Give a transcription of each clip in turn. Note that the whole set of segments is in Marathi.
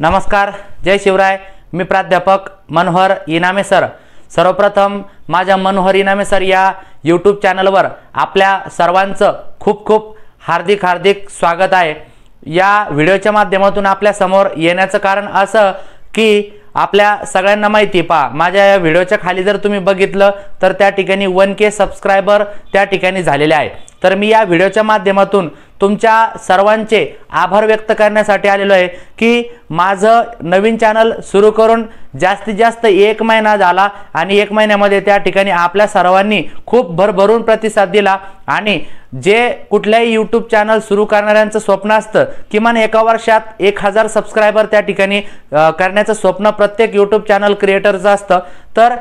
नमस्कार जय शिवराय मी प्राध्यापक मनोहर इनामे सर सर्वप्रथम माझ्या मनोहर इनामे सर या यूट्यूब चॅनलवर आपल्या सर्वांचं खूप खूप हार्दिक हार्दिक स्वागत आहे या व्हिडिओच्या माध्यमातून आपल्यासमोर येण्याचं कारण असं की आपल्या सगळ्यांना माहिती पहा माझ्या या व्हिडिओच्या खाली जर तुम्ही बघितलं तर त्या ठिकाणी वन के सबस्क्रायबर त्या ठिकाणी झालेले आहे तर मी या व्हिडिओच्या माध्यमातून तुमच्या सर्वांचे आभार व्यक्त करण्यासाठी आलेलो आहे की माझं नवीन चॅनल सुरू करून जास्तीत जास्त एक महिना झाला आणि एक महिन्यामध्ये त्या ठिकाणी आपल्या सर्वांनी खूप भरभरून प्रतिसाद दिला आणि जे कुठल्याही यूट्यूब चॅनल सुरू करणाऱ्यांचं स्वप्न असतं किमान एका वर्षात एक हजार सबस्क्रायबर त्या ठिकाणी करण्याचं स्वप्न प्रत्येक यूट्यूब चॅनल क्रिएटरचं असतं तर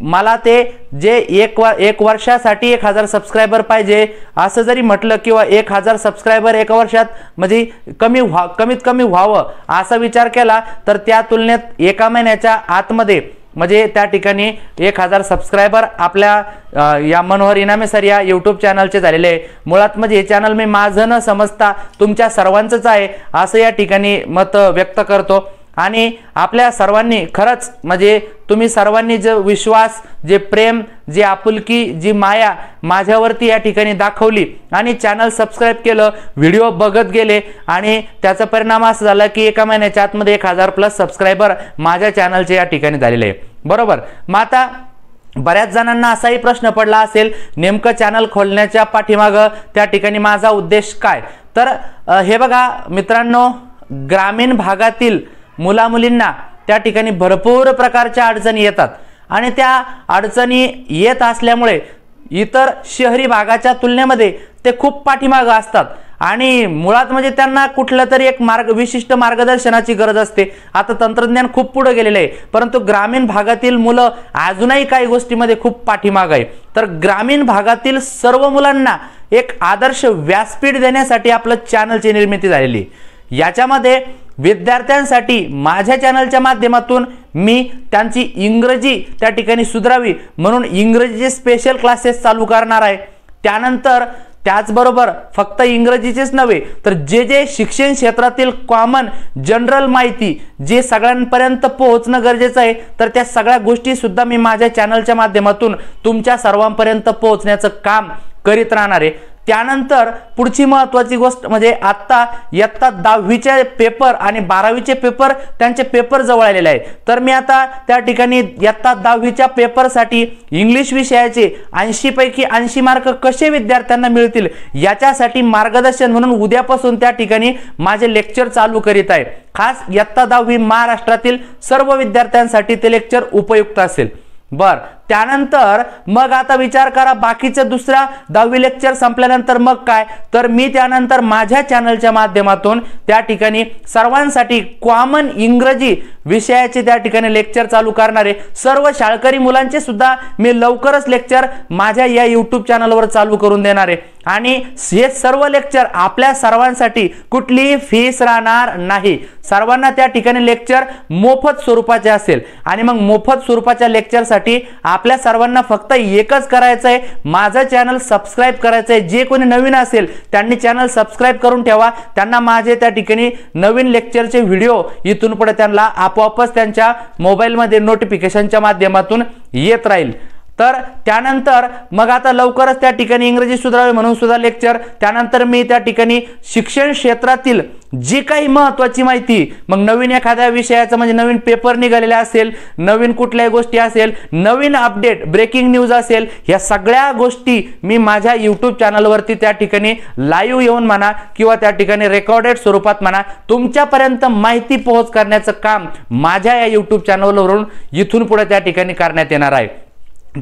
मला ते जे एक वा एक वर्षासाठी एक हजार सबस्क्रायबर पाहिजे असं जरी म्हटलं किंवा एक हजार सबस्क्रायबर एका वर्षात म्हणजे कमी व्हा कमीत कमी व्हावं असा विचार केला तर त्या तुलनेत एका महिन्याच्या आतमध्ये म्हणजे त्या ठिकाणी एक हजार सबस्क्रायबर आपल्या या मनोहर इनामे सर या यूट्यूब चॅनलचे झालेले आहे मुळात म्हणजे हे चॅनल मी माझं न समजता तुमच्या सर्वांचंच आहे असं या ठिकाणी मत व्यक्त करतो आणि आपल्या सर्वांनी खरंच म्हणजे तुम्ही सर्वांनी जे विश्वास जे प्रेम जी आपुलकी जी माया माझ्यावरती या ठिकाणी दाखवली आणि चॅनल सबस्क्राईब केलं व्हिडिओ बघत गेले आणि त्याचा परिणाम असं झाला की एका महिन्याच्या आतमध्ये एक हजार प्लस सबस्क्रायबर माझ्या चॅनलचे या ठिकाणी झालेले आहे बरोबर मग आता बऱ्याच जणांना असाही प्रश्न पडला असेल नेमकं चॅनल खोलण्याच्या पाठीमागं त्या ठिकाणी माझा उद्देश काय तर हे बघा मित्रांनो ग्रामीण भागातील मुलामुलींना त्या ठिकाणी भरपूर प्रकारच्या अडचणी येतात आणि त्या अडचणी येत असल्यामुळे इतर शहरी भागाच्या तुलनेमध्ये ते खूप पाठीमागं असतात आणि मुळात म्हणजे त्यांना कुठलं तरी एक मार्ग विशिष्ट मार्गदर्शनाची गरज असते आता तंत्रज्ञान खूप पुढे गेलेलं आहे परंतु ग्रामीण भागातील मुलं अजूनही काही गोष्टीमध्ये खूप पाठीमाग आहे तर ग्रामीण भागातील सर्व मुलांना एक आदर्श व्यासपीठ देण्यासाठी आपलं चॅनलची निर्मिती झालेली याच्यामध्ये विद्यार्थ्यांसाठी माझ्या चॅनलच्या माध्यमातून मी त्यांची इंग्रजी त्या ठिकाणी सुधारावी म्हणून इंग्रजीचे स्पेशल क्लासेस चालू करणार आहे त्यानंतर त्याचबरोबर फक्त इंग्रजीचेच नव्हे तर जे जे शिक्षण क्षेत्रातील कॉमन जनरल माहिती जे सगळ्यांपर्यंत पोहोचणं गरजेचं आहे तर त्या सगळ्या गोष्टीसुद्धा मी माझ्या चॅनलच्या माध्यमातून तुमच्या सर्वांपर्यंत पोहोचण्याचं काम करीत राहणार आहे त्यानंतर पुढची महत्त्वाची गोष्ट म्हणजे आत्ता इयत्ता दहावीचे पेपर आणि बारावीचे पेपर त्यांचे पेपर जवळ आलेले आहे तर मी आता त्या ठिकाणी इयत्ता दहावीच्या पेपरसाठी इंग्लिश विषयाचे ऐंशीपैकी ऐंशी मार्क कसे विद्यार्थ्यांना मिळतील याच्यासाठी मार्गदर्शन म्हणून उद्यापासून त्या ठिकाणी माझे लेक्चर चालू करीत आहे खास इयत्ता दहावी महाराष्ट्रातील सर्व विद्यार्थ्यांसाठी ते लेक्चर उपयुक्त असेल बर त्यानंतर मग आता विचार करा बाकीच्या दुसरा दहावी लेक्चर संपल्यानंतर मग काय तर मी त्यानंतर माझ्या चॅनलच्या माध्यमातून त्या ठिकाणी सर्वांसाठी कॉमन इंग्रजी विषयाचे त्या ठिकाणी लेक्चर चालू करणारे सर्व शाळकरी मुलांचे सुद्धा मी लवकरच लेक्चर माझ्या या यूट्यूब चॅनलवर चालू करून देणार आहे आणि हे सर्व लेक्चर आपल्या सर्वांसाठी कुठलीही फीस राहणार नाही सर्वांना त्या ठिकाणी लेक्चर मोफत स्वरूपाचे असेल आणि मग मोफत स्वरूपाच्या लेक्चरसाठी आपल्या सर्वांना फक्त एकच करायचं आहे माझं चॅनल सबस्क्राईब करायचं आहे जे कोणी नवीन असेल त्यांनी चॅनल सबस्क्राईब करून ठेवा त्यांना माझे त्या ठिकाणी नवीन लेक्चरचे व्हिडिओ इथून पुढे त्यांना आपोआपच त्यांच्या मोबाईलमध्ये नोटिफिकेशनच्या माध्यमातून येत राहील तर त्यानंतर मग आता लवकरच त्या ठिकाणी इंग्रजी सुधारावे म्हणून सुद्धा लेक्चर त्यानंतर मी त्या ठिकाणी शिक्षण क्षेत्रातील जी काही महत्त्वाची माहिती मग नवीन एखाद्या विषयाचं म्हणजे नवीन पेपर निघालेला असेल नवीन कुठल्याही गोष्टी असेल नवीन अपडेट ब्रेकिंग न्यूज असेल ह्या सगळ्या गोष्टी मी माझ्या यूट्यूब चॅनलवरती त्या ठिकाणी लाईव्ह येऊन म्हणा किंवा त्या ठिकाणी रेकॉर्डेड स्वरूपात म्हणा तुमच्यापर्यंत माहिती पोहोच करण्याचं काम माझ्या या यूट्यूब चॅनलवरून इथून पुढे त्या ठिकाणी करण्यात येणार आहे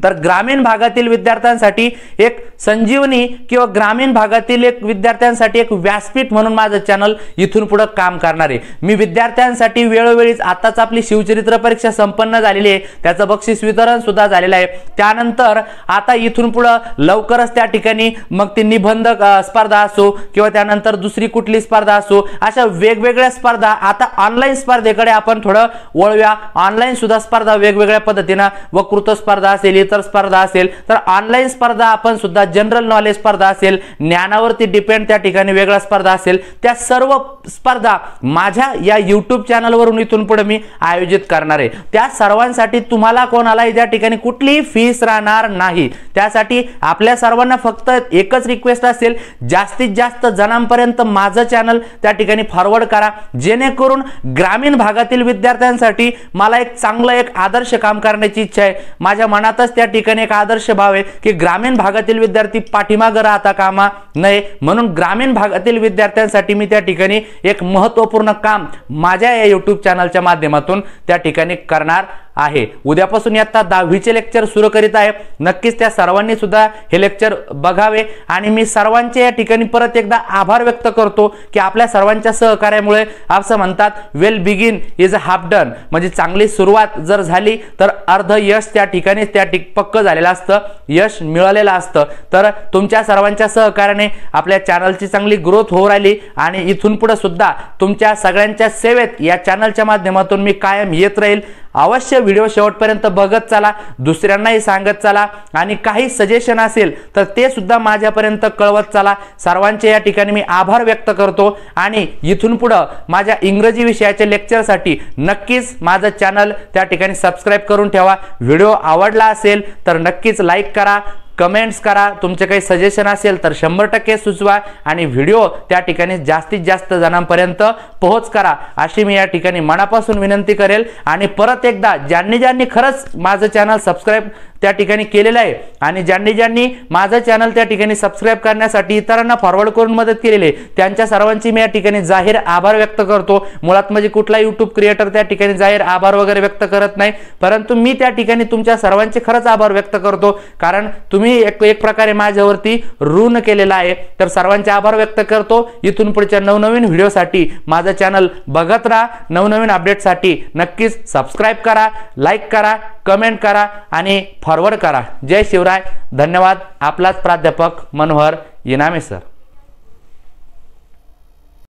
तर ग्रामीण भागातील विद्यार्थ्यांसाठी एक संजीवनी किंवा ग्रामीण भागातील एक विद्यार्थ्यांसाठी एक व्यासपीठ म्हणून माझं चॅनल इथून पुढे काम करणार आहे मी विद्यार्थ्यांसाठी वेळोवेळीच आताच आपली शिवचरित्र परीक्षा संपन्न झालेली आहे त्याचं बक्षीस वितरण सुद्धा झालेलं आहे त्यानंतर आता इथून पुढं लवकरच त्या ठिकाणी मग ती निबंध स्पर्धा असो किंवा त्यानंतर दुसरी कुठली स्पर्धा असो अशा वेगवेगळ्या स्पर्धा आता ऑनलाईन स्पर्धेकडे आपण थोडं वळव्या ऑनलाईन सुद्धा स्पर्धा वेगवेगळ्या पद्धतीनं वकृत स्पर्धा असेल तर स्पर्धा असेल तर ऑनलाईन स्पर्धा आपण सुद्धा जनरल नॉलेज स्पर्धा असेल ज्ञानावरती डिपेंड त्या ठिकाणी वेगळा स्पर्धा असेल त्या सर्व स्पर्धा माझ्या या युट्यूब चॅनलवरून इथून पुढे मी आयोजित करणार आहे त्या सर्वांसाठी तुम्हाला कोणालाही त्या ठिकाणी कुठलीही फीस राहणार नाही त्यासाठी आपल्या सर्वांना फक्त एकच रिक्वेस्ट असेल जास्तीत जास्त जणांपर्यंत माझं चॅनल त्या ठिकाणी फॉरवर्ड करा जेणेकरून ग्रामीण भागातील विद्यार्थ्यांसाठी मला एक चांगलं एक आदर्श काम करण्याची इच्छा आहे माझ्या मनातच त्या ठिकाणी एक आदर्श भाव आहे की ग्रामीण भागातील विद्यार्थी पाठीमागं राहता कामा नये म्हणून ग्रामीण भागातील विद्यार्थ्यांसाठी मी त्या ठिकाणी एक महत्त्वपूर्ण काम माझ्या या यूट्यूब चॅनलच्या माध्यमातून त्या ठिकाणी करणार आहे उद्यापासून इयत्ता दहावीचे लेक्चर सुरू करीत आहे नक्कीच त्या सर्वांनी सुद्धा हे लेक्चर बघावे आणि मी सर्वांचे या ठिकाणी परत एकदा आभार व्यक्त करतो की आपल्या सर्वांच्या सहकार्यामुळे असं म्हणतात well begin is a half done म्हणजे चांगली सुरुवात जर झाली तर अर्ध यश त्या ठिकाणी त्या पक्क झालेलं असतं यश मिळालेलं असतं तर तुमच्या सर्वांच्या सहकार्याने आपल्या चॅनलची चांगली ग्रोथ होऊ राहिली आणि इथून पुढे सुद्धा तुमच्या सगळ्यांच्या सेवेत या चॅनलच्या माध्यमातून मी कायम येत राहील अवश्य व्हिडिओ शेवटपर्यंत बघत चला दुसऱ्यांनाही सांगत चला आणि काही सजेशन असेल तर ते सुद्धा माझ्यापर्यंत कळवत चला सर्वांचे या ठिकाणी मी आभार व्यक्त करतो आणि इथून पुढं माझ्या इंग्रजी विषयाच्या लेक्चरसाठी नक्कीच माझं चॅनल त्या ठिकाणी सबस्क्राईब करून ठेवा व्हिडिओ आवडला असेल तर नक्कीच लाईक करा कमेंट्स करा तुमचे काही सजेशन असेल तर शंभर टक्के सुचवा आणि व्हिडिओ त्या ठिकाणी जास्तीत जास्त जणांपर्यंत पोहोच करा अशी मी या ठिकाणी मनापासून विनंती करेल आणि परत एकदा ज्यांनी ज्यांनी खरंच माझं चॅनल सबस्क्राईब त्या ठिकाणी केलेला आहे आणि ज्यांनी ज्यांनी माझं चॅनल त्या ठिकाणी सबस्क्राईब करण्यासाठी इतरांना फॉरवर्ड करून मदत केलेली आहे त्यांच्या सर्वांची मी या ठिकाणी जाहीर आभार व्यक्त करतो मुळात म्हणजे कुठला युट्यूब क्रिएटर त्या ठिकाणी जाहीर आभार वगैरे व्यक्त करत नाही परंतु मी त्या ठिकाणी तुमच्या सर्वांचे खरंच आभार व्यक्त करतो कारण तुम्ही एक एक प्रकारे माझ्यावरती ऋण केलेला आहे तर सर्वांचे आभार व्यक्त करतो इथून पुढच्या नवनवीन व्हिडिओसाठी माझं चॅनल बघत राहा नवनवीन अपडेटसाठी नक्कीच सबस्क्राईब करा लाईक करा कमेंट करा आणि फॉरवर्ड करा जय शिवराय धन्यवाद आपलाच प्राध्यापक मनोहर इनामे सर